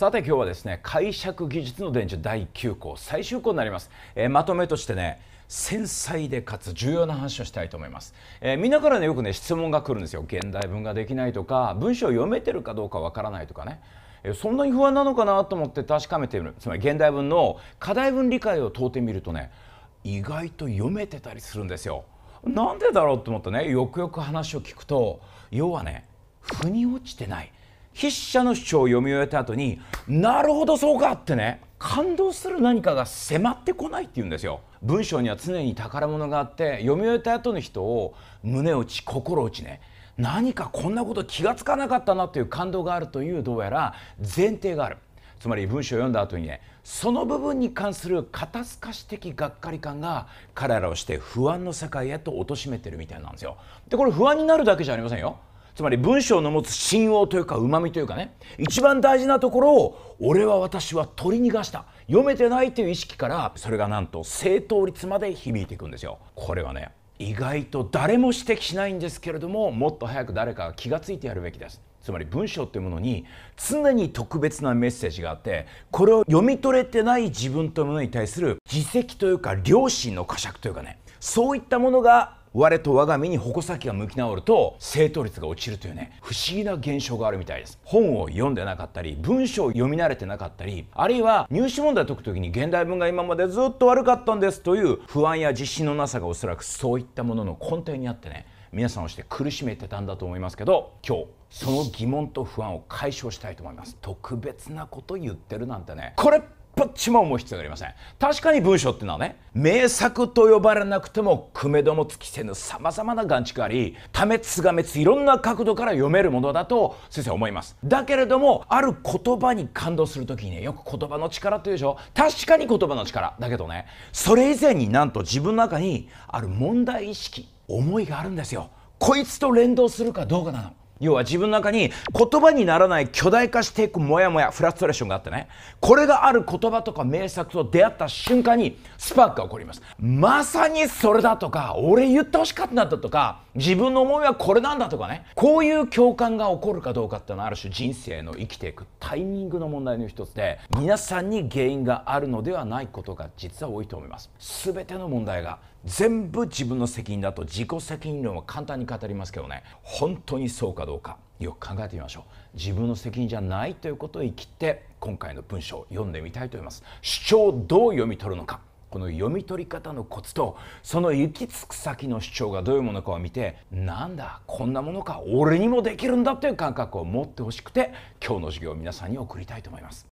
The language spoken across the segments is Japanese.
さて今日はですね解釈技術の伝授第9項最終項になります、えー、まとめとしてね繊細でかつ重要な話をしたいと思います、えー、みんなからねよくね質問が来るんですよ現代文ができないとか文章を読めてるかどうかわからないとかねそんなに不安なのかなと思って確かめてみるつまり現代文の課題文理解を問うてみるとね意外と読めてたりするんですよ。なんでだろうと思ってねよくよく話を聞くと要はね腑に落ちてない筆者の主張を読み終えた後になるほどそうかってね感動する何かが迫ってこないっていうんですよ文章には常に宝物があって読み終えた後の人を胸打ち心打ちね何かこんなこと気が付かなかったなという感動があるというどうやら前提があるつまり文章を読んだ後にねその部分に関する肩透かし的がっかり感が彼らをして不安の世界へと貶めてるみたいなんですよでこれ不安になるだけじゃありませんよつまり文章の持つ信用というかうまみというかね一番大事なところを俺は私は取り逃がした読めてないという意識からそれがなんと正答率まで響いていくんですよこれはね意外と誰も指摘しないんですけれどももっと早く誰かが気が付いてやるべきですつまり文章というものに常に特別なメッセージがあってこれを読み取れてない自分というものに対する自責というか良心の呵責というかねそういったものが我と我が身に矛先が向き直ると正答率が落ちるというね不思議な現象があるみたいです本を読んでなかったり文章を読み慣れてなかったりあるいは入試問題を解く時に現代文が今までずっと悪かったんですという不安や自信のなさがおそらくそういったものの根底にあってね皆さんをして苦しめてたんだと思いますけど今日その疑問と不安を解消したいと思います特別なこと言ってるなんてねこれっちも思う必要がありません確かに文章っていうのはね名作と呼ばれなくてもくめども尽きせぬさまざまな眼蓄ありためつがめついろんな角度から読めるものだと先生思いますだけれどもある言葉に感動する時にねよく言葉の力っていうでしょ確かに言葉の力だけどねそれ以前になんと自分の中にある問題意識思いがあるんですよこいつと連動するかどうかなの要は自分の中に言葉にならない巨大化していくモヤモヤフラストレーションがあってねこれがある言葉とか名作と出会った瞬間にスパークが起こりますまさにそれだとか俺言ってほしかったんだとか自分の思いはこれなんだとかねこういう共感が起こるかどうかっていうのはある種人生の生きていくタイミングの問題の一つで皆さんに原因があるのではないことが実は多いと思います全ての問題が全部自分の責任だと自己責任論は簡単に語りますけどね本当にそうかどうかよく考えてみましょう自分の責任じゃないということを言い切って今回の文章を読んでみたいと思います主張をどう読み取るのかこの読み取り方のコツとその行き着く先の主張がどういうものかを見てなんだこんなものか俺にもできるんだという感覚を持ってほしくて今日の授業を皆さんに送りたいと思います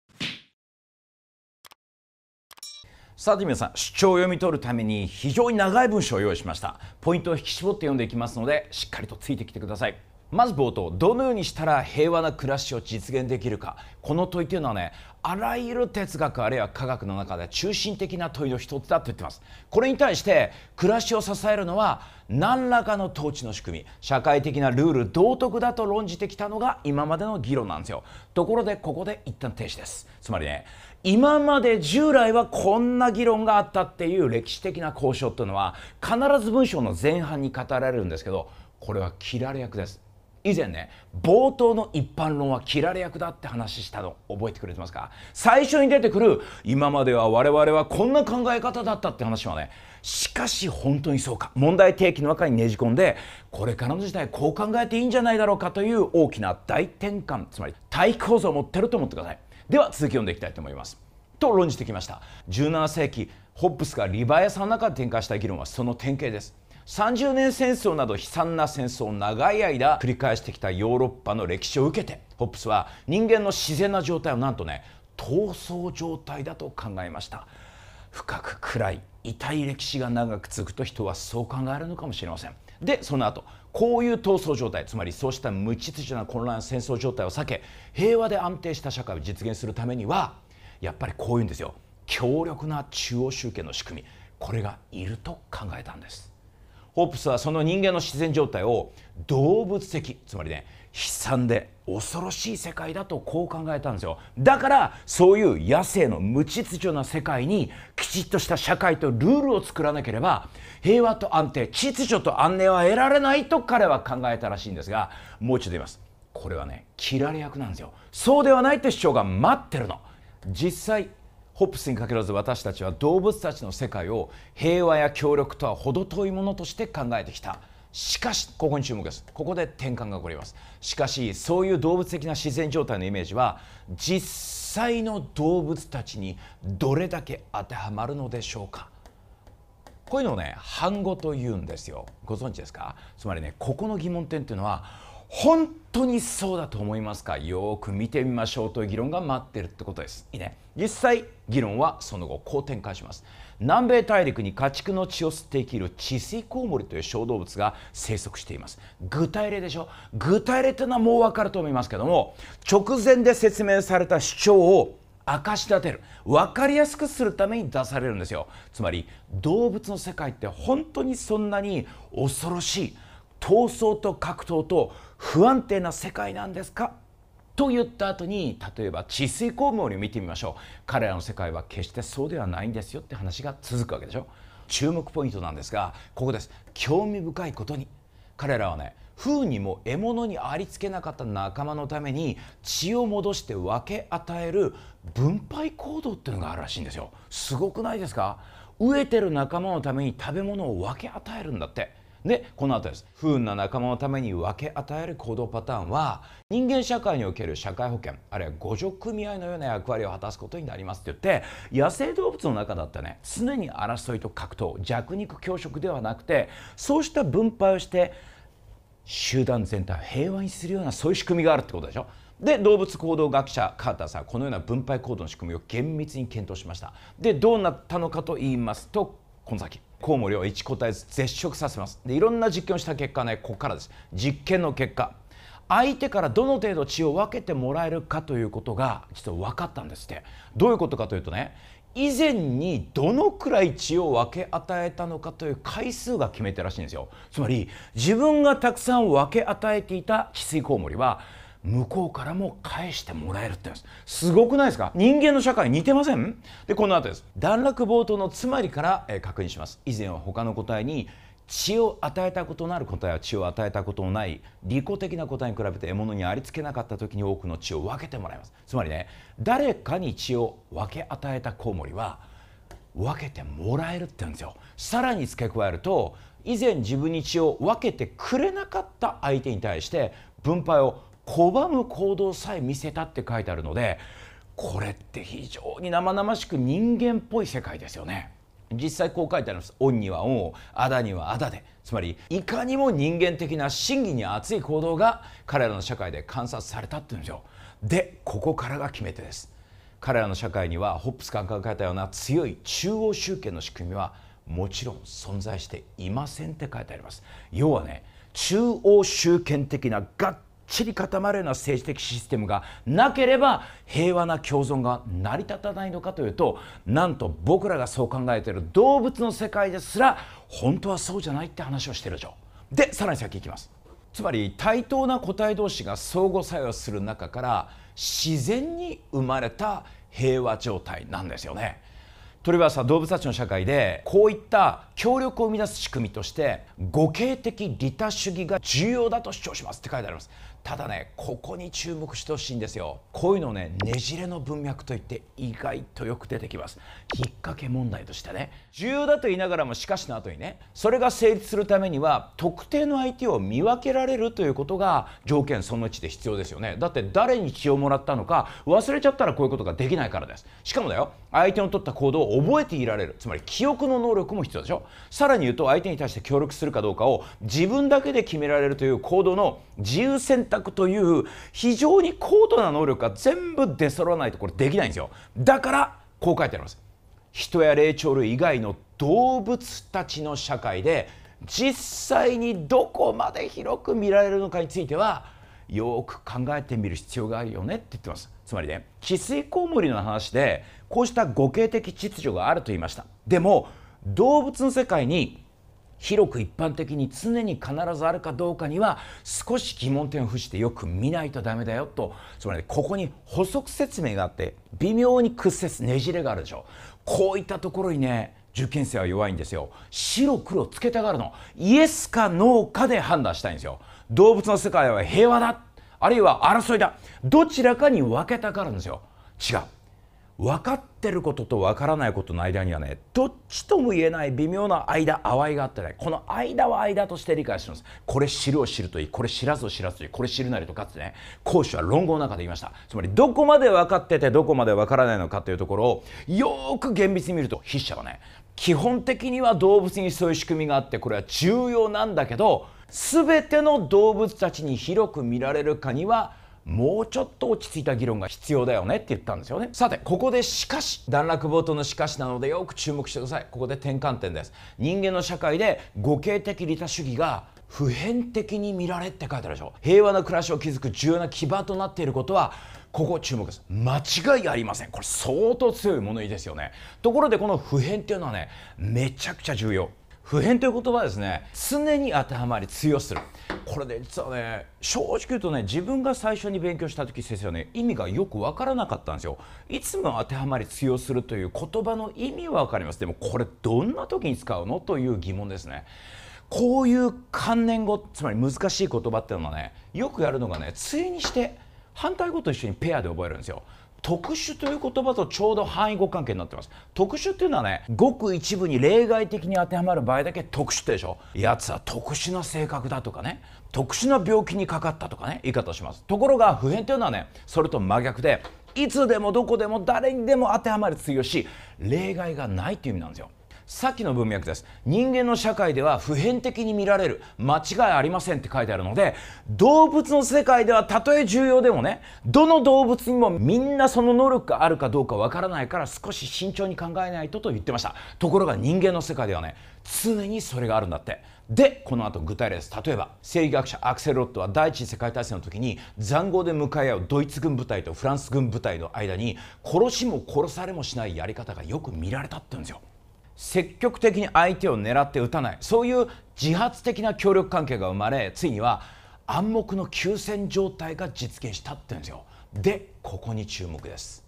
さて皆さん主張を読み取るために非常に長い文章を用意しましたポイントを引き絞って読んでいきますのでしっかりとついてきてくださいまず冒頭どのようにしたら平和な暮らしを実現できるかこの問いというのはねあらゆる哲学あるいは科学の中で中心的な問いの一つだと言ってますこれに対して暮らしを支えるのは何らかの統治の仕組み社会的なルール道徳だと論じてきたのが今までの議論なんですよところでここで一旦停止ですつまりね今まで従来はこんな議論があったっていう歴史的な交渉っていうのは必ず文章の前半に語られるんですけどこれは切られ役です以前ね冒頭の一般論は切られ役だって話したの覚えてくれてますか最初に出てくる今までは我々はこんな考え方だったって話はねしかし本当にそうか問題提起の中にねじ込んでこれからの時代こう考えていいんじゃないだろうかという大きな大転換つまり対比構造を持ってると思ってくださいでは続き読んでいきたいと思いますと論じてきました17世紀ホップスがリバヤんの中で展開した議論はその典型です30年戦争など悲惨な戦争を長い間繰り返してきたヨーロッパの歴史を受けてホップスは人間の自然な状態をなんとね闘争状態だと考えました深く暗い痛い歴史が長く続くと人はそう考えるのかもしれませんでその後こういう闘争状態つまりそうした無秩序な混乱戦争状態を避け平和で安定した社会を実現するためにはやっぱりこういうんですよ強力な中央集権の仕組みこれがいると考えたんですホープスはその人間の自然状態を動物的つまりね悲惨で恐ろしい世界だとこう考えたんですよだからそういう野生の無秩序な世界にきちっとした社会とルールを作らなければ平和と安定秩序と安寧は得られないと彼は考えたらしいんですがもう一度言いますこれはね切られ役なんですよそうではないって主張が待ってるの実際ホップスに限らず私たちは動物たちの世界を平和や協力とは程遠いものとして考えてきた。しかし、ここに注目です。ここで転換が起こります。しかし、そういう動物的な自然状態のイメージは、実際の動物たちにどれだけ当てはまるのでしょうか。こういうのをね、反語と言うんですよ。ご存知ですかつまりね、ここの疑問点っていうのは、本当にそうだと思いますかよく見てみましょうという議論が待ってるってことですいいね実際議論はその後こう展開します南米大陸に家畜の血を吸って生きる治水コウモリという小動物が生息しています具体例でしょ具体例というのはもう分かると思いますけども直前で説明された主張を明かし立てる分かりやすくするために出されるんですよつまり動物の世界って本当にそんなに恐ろしい闘争と格闘と不安定な世界なんですかと言った後に例えば治水工務を見てみましょう彼らの世界は決してそうではないんですよって話が続くわけでしょ注目ポイントなんですがここです興味深いことに彼らはね風にも獲物にありつけなかった仲間のために血を戻して分け与える分配行動っていうのがあるらしいんですよすごくないですか飢えてる仲間のために食べ物を分け与えるんだってでこの後です不運な仲間のために分け与える行動パターンは人間社会における社会保険あるいは互助組合のような役割を果たすことになりますって言って野生動物の中だったね常に争いと格闘弱肉強食ではなくてそうした分配をして集団全体を平和にするようなそういう仕組みがあるってことでしょ。で動物行動学者カーターさんこのような分配行動の仕組みを厳密に検討しました。でどうなったのかと言いますとこの先。コウモリを1個体ずつ絶食させますでいろんな実験をした結果ねここからです実験の結果相手からどの程度血を分けてもらえるかということが実は分かったんですってどういうことかというとね以前にどのくらい血を分け与えたのかという回数が決めてらしいんですよつまり自分がたくさん分け与えていた治水コウモリは向こうからも返してもらえるってすごくないですか人間の社会似てませんでこの後です段落冒頭のつまりから、え確認します以前は他の答えに血を与えたことのある答えは血を与えたことのない利己的な答えに比べて獲物にありつけなかった時に多くの血を分けてもらいますつまりね誰かに血を分け与えたコウモリは分けてもらえるって言うんですよさらに付け加えると以前自分に血を分けてくれなかった相手に対して分配を拒む行動さえ見せたって書いてあるのでこれって非常に生々しく人間っぽい世界ですよね。実際こう書いてあります「恩には恩をあだにはあだで」つまりいかにも人間的な真偽に熱い行動が彼らの社会で観察されたっていうんですよ。でここからが決め手です。彼らの社会にはホップスが考えたような強い中央集権の仕組みはもちろん存在していませんって書いてあります。要はね中央集権的ながっっちり固まるような政治的システムがなければ平和な共存が成り立たないのかというとなんと僕らがそう考えている動物の世界ですら本当はそうじゃないって話をしてるでしょ。でさらに先行きます。つまり対等な個体同士が相互作用する中から自然に生まれた平和状態なんですよね。とりわけ動物たちの社会でこういった協力を生み出す仕組みとして互恵的利他主義が重要だと主張しますって書いてありますただねここに注目してほしいんですよこういうのねねじれの文脈といって意外とよく出てきます引っ掛け問題としてね重要だと言いながらもしかしの後にねそれが成立するためには特定の相手を見分けられるということが条件その1で必要ですよねだって誰に気をもらったのか忘れちゃったらこういうことができないからですしかもだよ相手の取った行動を覚えていられるつまり記憶の能力も必要でしょさらに言うと相手に対して協力するかどうかを自分だけで決められるという行動の自由選択という非常に高度な能力が全部出揃わないとこれできないんですよだからこう書いてあります人や霊長類以外の動物たちの社会で実際にどこまで広く見られるのかについてはよく考えてみる必要があるよねって言ってますつまりね治水コウモリの話でこうした語形的秩序があると言いましたでも動物の世界に広く一般的に常に必ずあるかどうかには少し疑問点を付してよく見ないとダメだよとつまりここに補足説明があって微妙に屈折ねじれがあるでしょこういったところにね受験生は弱いんですよ白黒つけたがるのイエスかノーかで判断したいんですよ動物の世界は平和だあるいは争いだどちらかに分けたがるんですよ違う分かってることと分からないことの間にはねどっちとも言えない微妙な間淡いがあってねこの間は間として理解してますこれ知るを知るといいこれ知らずを知らずといいこれ知るなりとかってね講師は論語の中で言いましたつまりどこまで分かっててどこまで分からないのかというところをよく厳密に見ると筆者はね基本的には動物にそういう仕組みがあってこれは重要なんだけど全ての動物たちに広く見られるかにはもうちょっと落ち着いた議論が必要だよねって言ったんですよねさてここでしかし段落冒頭のしかしなのでよく注目してくださいここで転換点です人間の社会で語形的利他主義が普遍的に見られって書いてあるでしょ平和な暮らしを築く重要な基盤となっていることはここ注目です間違いありませんこれ相当強い物言いですよねところでこの普遍っていうのはねめちゃくちゃ重要普遍という言葉ですね常に当てはまり通用するこれで実はね正直言うとね自分が最初に勉強した時先生はね意味がよく分からなかったんですよいつも当てはまり通用するという言葉の意味は分かりますでもこれどんな時に使うのという疑問ですねこういう関連語つまり難しい言葉っていうのはねよくやるのがね対にして反対語と一緒にペアで覚えるんですよ特殊という言葉とちょうど範囲語関係になってます特殊っていうのはねごく一部に例外的に当てはまる場合だけ特殊ってでしょやつは特殊な性格だとかね特殊な病気にかかったとかね言い方しますところが普遍というのはねそれと真逆でいつでもどこでも誰にでも当てはまる通用し例外がないという意味なんですよさっきの文脈です人間の社会では普遍的に見られる間違いありませんって書いてあるので動物の世界ではたとえ重要でもねどの動物にもみんなその能力があるかどうかわからないから少し慎重に考えないとと言ってましたところが人間の世界ではね常にそれがあるんだってでこの後具体例です例えば生理学者アクセルロットは第一次世界大戦の時に塹壕で向かい合うドイツ軍部隊とフランス軍部隊の間に殺しも殺されもしないやり方がよく見られたって言うんですよ積極的に相手を狙って撃たないそういう自発的な協力関係が生まれついには暗黙の休戦状態が実現したって言うんですよでここに注目です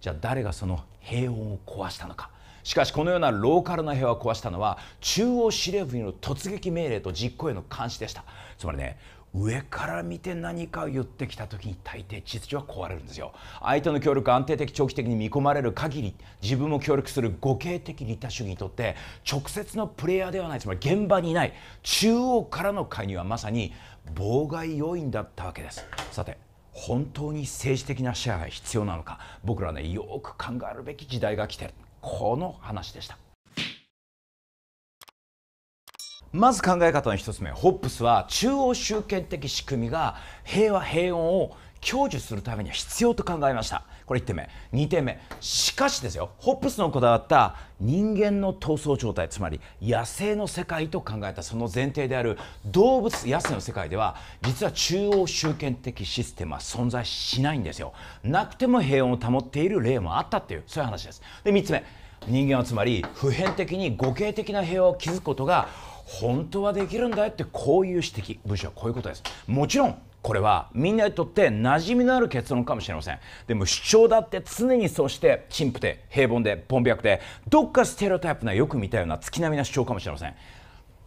じゃあ誰がその平穏を壊したのかしかしこのようなローカルな平和を壊したのは中央司令部による突撃命令と実行への監視でしたつまりね上から見て何かを言ってきた時に大抵秩序は壊れるんですよ相手の協力安定的長期的に見込まれる限り自分も協力する互恵的利他主義にとって直接のプレイヤーではないつまり現場にいない中央からの介入はまさに妨害要因だったわけですさて本当に政治的な支配が必要なのか僕らねよく考えるべき時代が来てるこの話でした。まず考え方の1つ目ホップスは中央集権的仕組みが平和平穏を享受するためには必要と考えましたこれ1点目2点目しかしですよホップスのこだわった人間の闘争状態つまり野生の世界と考えたその前提である動物野生の世界では実は中央集権的システムは存在しないんですよなくても平穏を保っている例もあったっていうそういう話ですで3つ目人間はつまり普遍的に互恵的な平和を築くことが本当はできるんだよってこういう指摘文章はこういうことですもちろんこれはみんなにとって馴染みのある結論かもしれませんでも主張だって常にそうして陳腐で平凡で凡脈でどっかステレオタイプなよく見たような月並みな主張かもしれません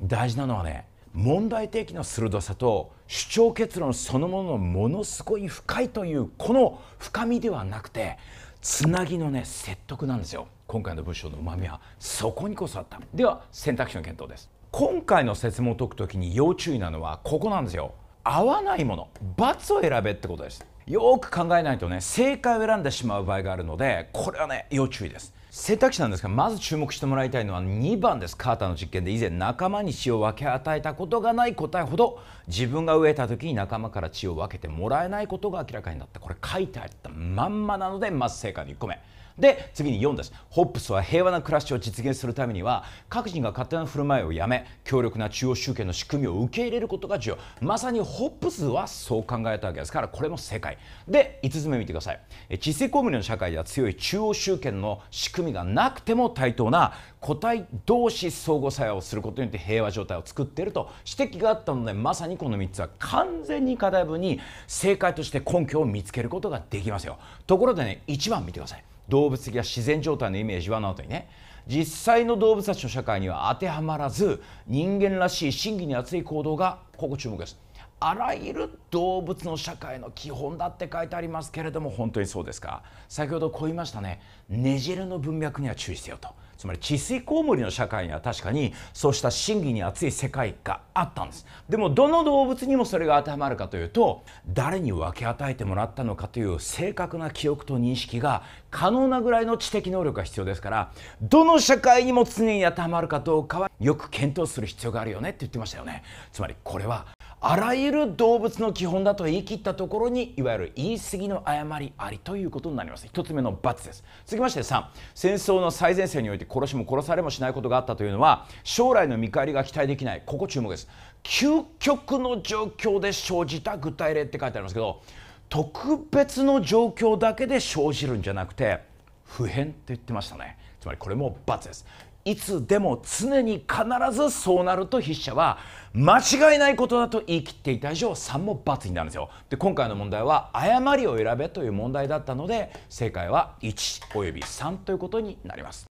大事なのはね問題提起の鋭さと主張結論そのもののものすごい深いというこの深みではなくてつなぎのね説得なんですよ今回の文章のうまみはそこにこそあったでは選択肢の検討です今回の説明を解くきに要注意なのはここなんですよ合わないもの×を選べってことですよく考えないとね正解を選んでしまう場合があるのでこれはね要注意です選択肢なんですがまず注目してもらいたいのは2番ですカーターの実験で以前仲間に血を分け与えたことがない答えほど自分が飢えた時に仲間から血を分けてもらえないことが明らかになったこれ書いてあったまんまなのでまず正解の1個目で次に4ですホップスは平和な暮らしを実現するためには各人が勝手な振る舞いをやめ強力な中央集権の仕組みを受け入れることが重要まさにホップスはそう考えたわけですからこれも世界で5つ目見てください知性公務員の社会では強い中央集権の仕組みがなくても対等な個体同士相互作用をすることによって平和状態を作っていると指摘があったのでまさにこの3つは完全に課題文に正解として根拠を見つけることができますよところでね1番見てください動物的な自然状態のイメージはなにね実際の動物たちの社会には当てはまらず人間らしい真偽に厚い行動がここ注目ですあらゆる動物の社会の基本だって書いてありますけれども本当にそうですか先ほどこう言いましたねねじれの文脈には注意せよとつまり治水コウモリの社会には確かにそうした真偽に熱い世界があったんですでもどの動物にもそれが当てはまるかというと誰に分け与えてもらったのかという正確な記憶と認識が可能なぐらいの知的能力が必要ですからどの社会にも常に当てはまるかどうかはよく検討する必要があるよねって言ってましたよねつまりこれはあらゆる動物の基本だと言い切ったところにいわゆる言い過ぎの誤りありということになります1つ目の罰です続きまして3戦争の最前線において殺しも殺されもしないことがあったというのは将来の見返りが期待できないここ注目です究極の状況で生じた具体例って書いてありますけど特別の状況だけで生じるんじゃなくて普遍って言ってましたねつまりこれも罰ですいつでも常に必ずそうなると筆者は間違いないことだと言い切っていた以上3も×になるんですよ。で今回の問題は誤りを選べという問題だったので正解は1および3ということになります。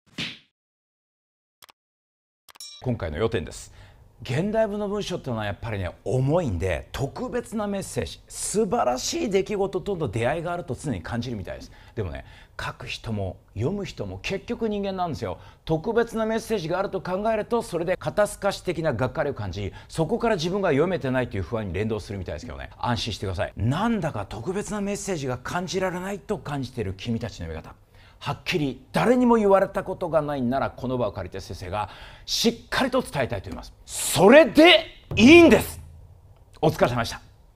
今回の要点です。現代文の文章っていうのはやっぱりね重いんで特別なメッセージ素晴らしい出来事との出会いがあると常に感じるみたいですでもね書く人も読む人も結局人間なんですよ特別なメッセージがあると考えるとそれで肩透かし的ながっかりを感じそこから自分が読めてないという不安に連動するみたいですけどね安心してくださいなんだか特別なメッセージが感じられないと感じている君たちの読み方はっきり誰にも言われたことがないならこの場を借りて先生がしっかりと伝えたいと言いますそれでいいんですお疲れ様でした